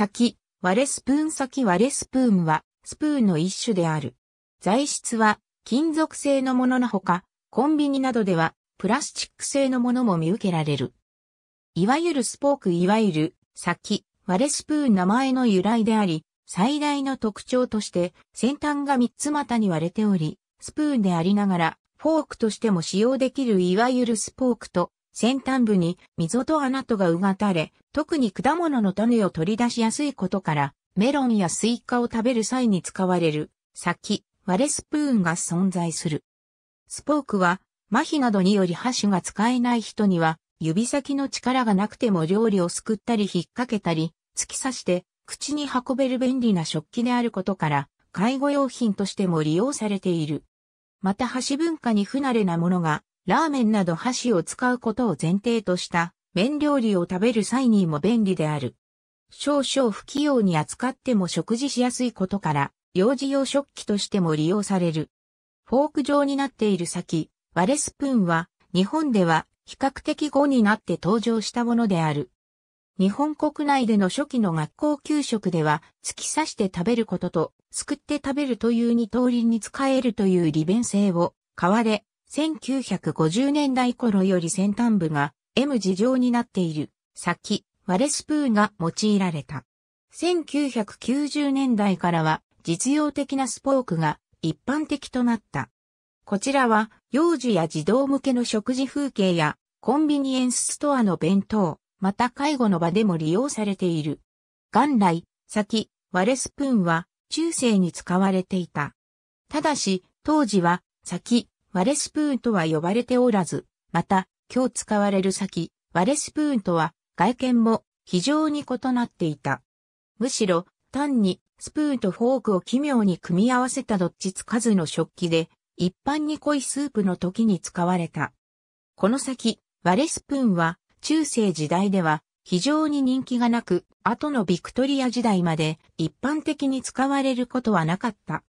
先、割れスプーン先割れスプーンは、スプーンの一種である。材質は、金属製のもののほか、コンビニなどでは、プラスチック製のものも見受けられる。いわゆるスポークいわゆる、先、割れスプーン名前の由来であり、最大の特徴として、先端が三つ股に割れており、スプーンでありながら、フォークとしても使用できるいわゆるスポークと、先端部に溝と穴とがうがたれ、特に果物の種を取り出しやすいことから、メロンやスイカを食べる際に使われる、先、割れスプーンが存在する。スポークは、麻痺などにより箸が使えない人には、指先の力がなくても料理をすくったり引っ掛けたり、突き刺して、口に運べる便利な食器であることから、介護用品としても利用されている。また箸文化に不慣れなものが、ラーメンなど箸を使うことを前提とした麺料理を食べる際にも便利である。少々不器用に扱っても食事しやすいことから、幼児用食器としても利用される。フォーク状になっている先、割れスプーンは、日本では比較的後になって登場したものである。日本国内での初期の学校給食では、突き刺して食べることと、すくって食べるという二通りに使えるという利便性を、買われ、1950年代頃より先端部が M 字状になっている先、割れスプーンが用いられた。1990年代からは実用的なスポークが一般的となった。こちらは幼児や児童向けの食事風景やコンビニエンスストアの弁当、また介護の場でも利用されている。元来、先、割れスプーンは中世に使われていた。ただし、当時は先、割れスプーンとは呼ばれておらず、また、今日使われる先、割れスプーンとは外見も非常に異なっていた。むしろ単にスプーンとフォークを奇妙に組み合わせたどっちつかずの食器で一般に濃いスープの時に使われた。この先、割れスプーンは中世時代では非常に人気がなく、後のビクトリア時代まで一般的に使われることはなかった。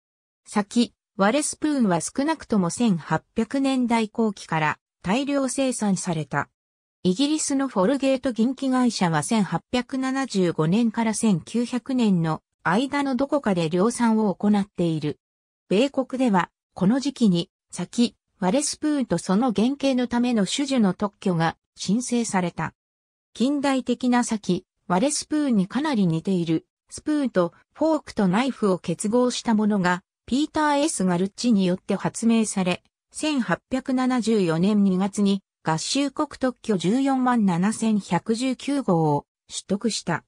先、割れスプーンは少なくとも1800年代後期から大量生産された。イギリスのフォルゲート銀器会社は1875年から1900年の間のどこかで量産を行っている。米国では、この時期に、先、割れスプーンとその原型のための種樹の特許が申請された。近代的な先、割れスプーンにかなり似ている、スプーンとフォークとナイフを結合したものが、ピーター・ S・ ガルッチによって発明され、1874年2月に合衆国特許14万7119号を取得した。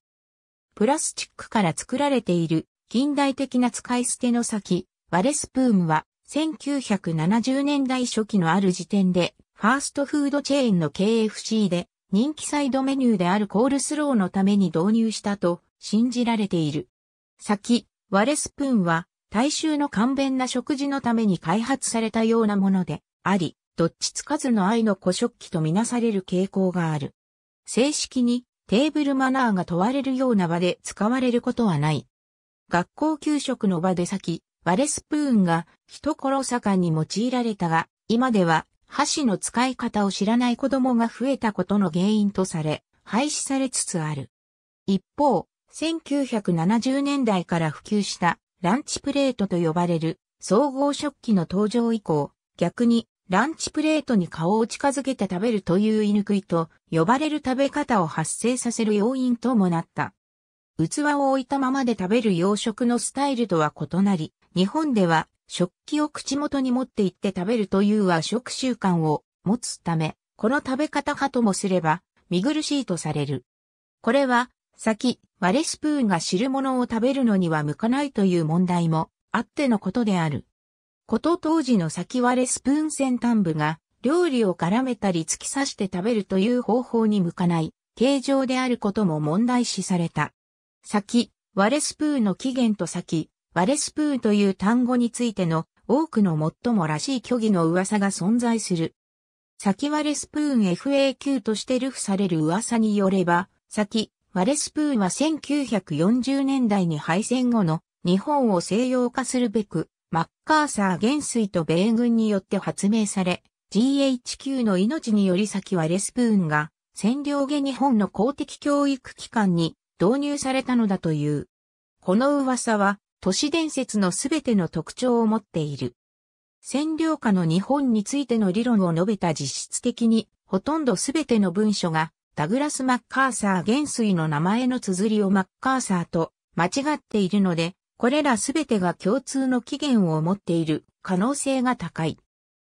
プラスチックから作られている近代的な使い捨ての先、ワレスプームは1970年代初期のある時点でファーストフードチェーンの KFC で人気サイドメニューであるコールスローのために導入したと信じられている。先、ワレスプーンは大衆の簡便な食事のために開発されたようなものであり、どっちつかずの愛の古食器とみなされる傾向がある。正式にテーブルマナーが問われるような場で使われることはない。学校給食の場で先、割れスプーンが人殺さかに用いられたが、今では箸の使い方を知らない子供が増えたことの原因とされ、廃止されつつある。一方、1970年代から普及したランチプレートと呼ばれる総合食器の登場以降、逆にランチプレートに顔を近づけて食べるという居抜いと呼ばれる食べ方を発生させる要因ともなった。器を置いたままで食べる洋食のスタイルとは異なり、日本では食器を口元に持って行って食べるという和食習慣を持つため、この食べ方派ともすれば見苦しいとされる。これは先、割れスプーンが汁物を食べるのには向かないという問題もあってのことである。こと当時の先割れスプーン先端部が料理を絡めたり突き刺して食べるという方法に向かない形状であることも問題視された。先割れスプーンの起源と先割れスプーンという単語についての多くの最もらしい虚偽の噂が存在する。先割れスプーン FAQ として流布される噂によれば、先ワレスプーンは1940年代に敗戦後の日本を西洋化するべく、マッカーサー元帥と米軍によって発明され、GHQ の命により先ワレスプーンが占領下日本の公的教育機関に導入されたのだという。この噂は都市伝説のすべての特徴を持っている。占領下の日本についての理論を述べた実質的にほとんどすべての文書がダグラス・マッカーサー元帥の名前の綴りをマッカーサーと間違っているので、これらすべてが共通の起源を持っている可能性が高い。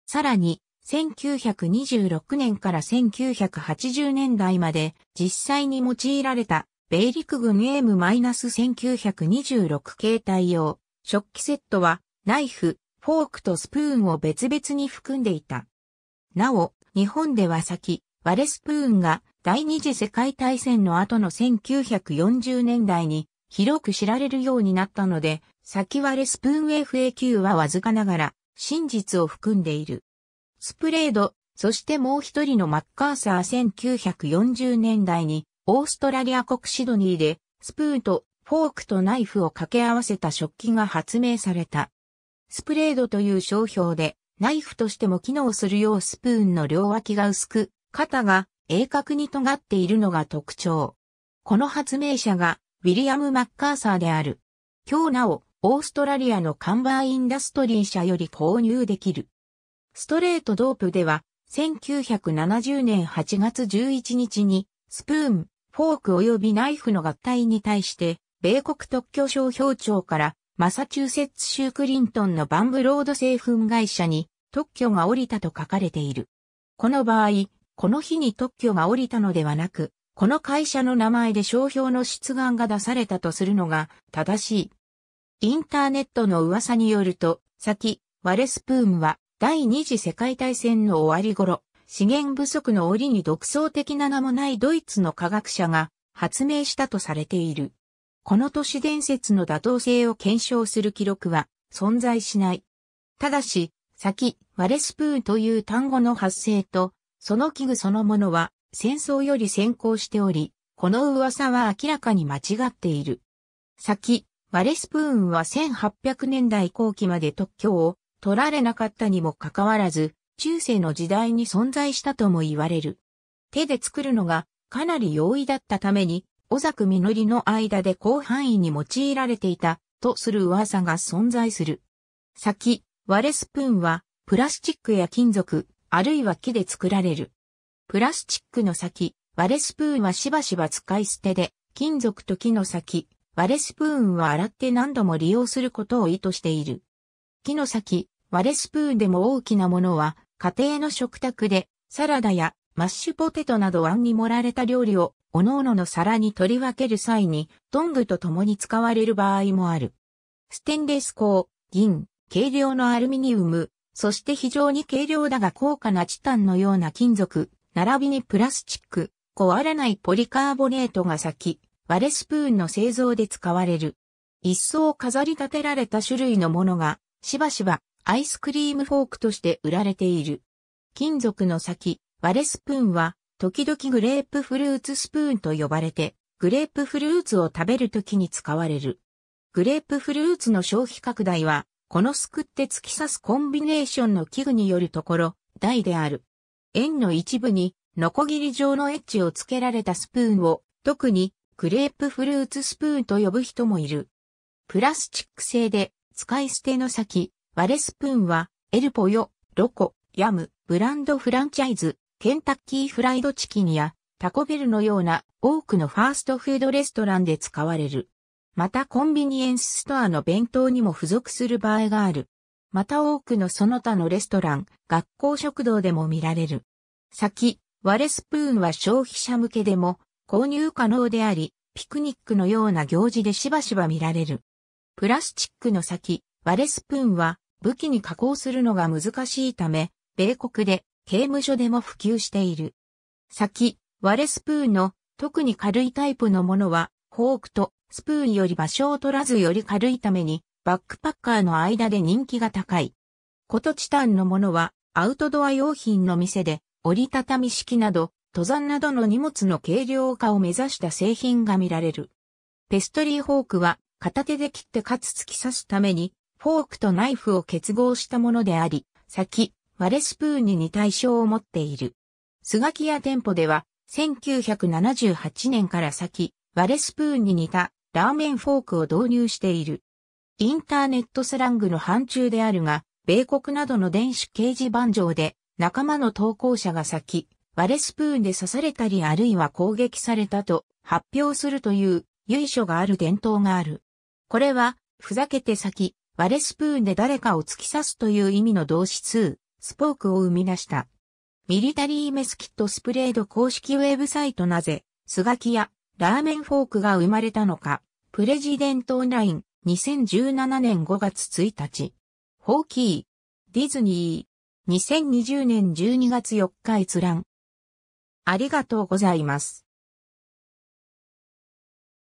さらに、1926年から1980年代まで実際に用いられた米陸軍 M-1926 形態用食器セットはナイフ、フォークとスプーンを別々に含んでいた。なお、日本では先、ワレスプーンが第二次世界大戦の後の1940年代に広く知られるようになったので、先割れスプーン FAQ はわずかながら真実を含んでいる。スプレード、そしてもう一人のマッカーサー1940年代にオーストラリア国シドニーでスプーンとフォークとナイフを掛け合わせた食器が発明された。スプレードという商標でナイフとしても機能するようスプーンの両脇が薄く肩が鋭角に尖っているのが特徴。この発明者がウィリアム・マッカーサーである。今日なお、オーストラリアのカンバーインダストリー社より購入できる。ストレートドープでは、1970年8月11日に、スプーン、フォーク及びナイフの合体に対して、米国特許商標庁から、マサチューセッツ州クリントンのバンブロード製粉会社に特許が降りたと書かれている。この場合、この日に特許が降りたのではなく、この会社の名前で商標の出願が出されたとするのが正しい。インターネットの噂によると、先、ワレスプームは第二次世界大戦の終わり頃、資源不足の折に独創的な名もないドイツの科学者が発明したとされている。この都市伝説の妥当性を検証する記録は存在しない。ただし、先、ワレスプーンという単語の発生とその器具そのものは戦争より先行しており、この噂は明らかに間違っている。先、バレスプーンは1800年代後期まで特許を取られなかったにもかかわらず、中世の時代に存在したとも言われる。手で作るのがかなり容易だったために、小作実の間で広範囲に用いられていたとする噂が存在する。先、割れスプーンは、プラスチックや金属、あるいは木で作られる。プラスチックの先、割れスプーンはしばしば使い捨てで、金属と木の先、割れスプーンは洗って何度も利用することを意図している。木の先、割れスプーンでも大きなものは、家庭の食卓で、サラダやマッシュポテトなど碗に盛られた料理を、各々の皿に取り分ける際に、トングと共に使われる場合もある。ステンレス鋼、銀、軽量のアルミニウム、そして非常に軽量だが高価なチタンのような金属、並びにプラスチック、壊らないポリカーボネートが先、割れスプーンの製造で使われる。一層飾り立てられた種類のものが、しばしばアイスクリームフォークとして売られている。金属の先、割れスプーンは、時々グレープフルーツスプーンと呼ばれて、グレープフルーツを食べるときに使われる。グレープフルーツの消費拡大は、このすくって突き刺すコンビネーションの器具によるところ、台である。円の一部に、ノコギリ状のエッジをつけられたスプーンを、特に、クレープフルーツスプーンと呼ぶ人もいる。プラスチック製で、使い捨ての先、割れスプーンは、エルポヨ、ロコ、ヤム、ブランドフランチャイズ、ケンタッキーフライドチキンや、タコベルのような多くのファーストフードレストランで使われる。またコンビニエンスストアの弁当にも付属する場合がある。また多くのその他のレストラン、学校食堂でも見られる。先、割れスプーンは消費者向けでも購入可能であり、ピクニックのような行事でしばしば見られる。プラスチックの先、割れスプーンは武器に加工するのが難しいため、米国で刑務所でも普及している。先、割れスプーンの特に軽いタイプのものは、フォークとスプーンより場所を取らずより軽いために、バックパッカーの間で人気が高い。ことチタンのものは、アウトドア用品の店で、折りたたみ式など、登山などの荷物の軽量化を目指した製品が見られる。ペストリーホークは、片手で切ってかつ突き刺すために、フォークとナイフを結合したものであり、先、割れスプーンに似た衣装を持っている。スガキ屋店舗では、1978年から先、割れスプーンに似たラーメンフォークを導入している。インターネットスラングの範疇であるが、米国などの電子掲示板上で仲間の投稿者が先、割れスプーンで刺されたりあるいは攻撃されたと発表するという由緒がある伝統がある。これは、ふざけて先、割れスプーンで誰かを突き刺すという意味の動詞2、スポークを生み出した。ミリタリーメスキットスプレード公式ウェブサイトなぜ、スガキやラーメンフォークが生まれたのか、プレジデントオンライン、2017年5月1日。ホーキー、ディズニー、2020年12月4日閲覧。ありがとうございます。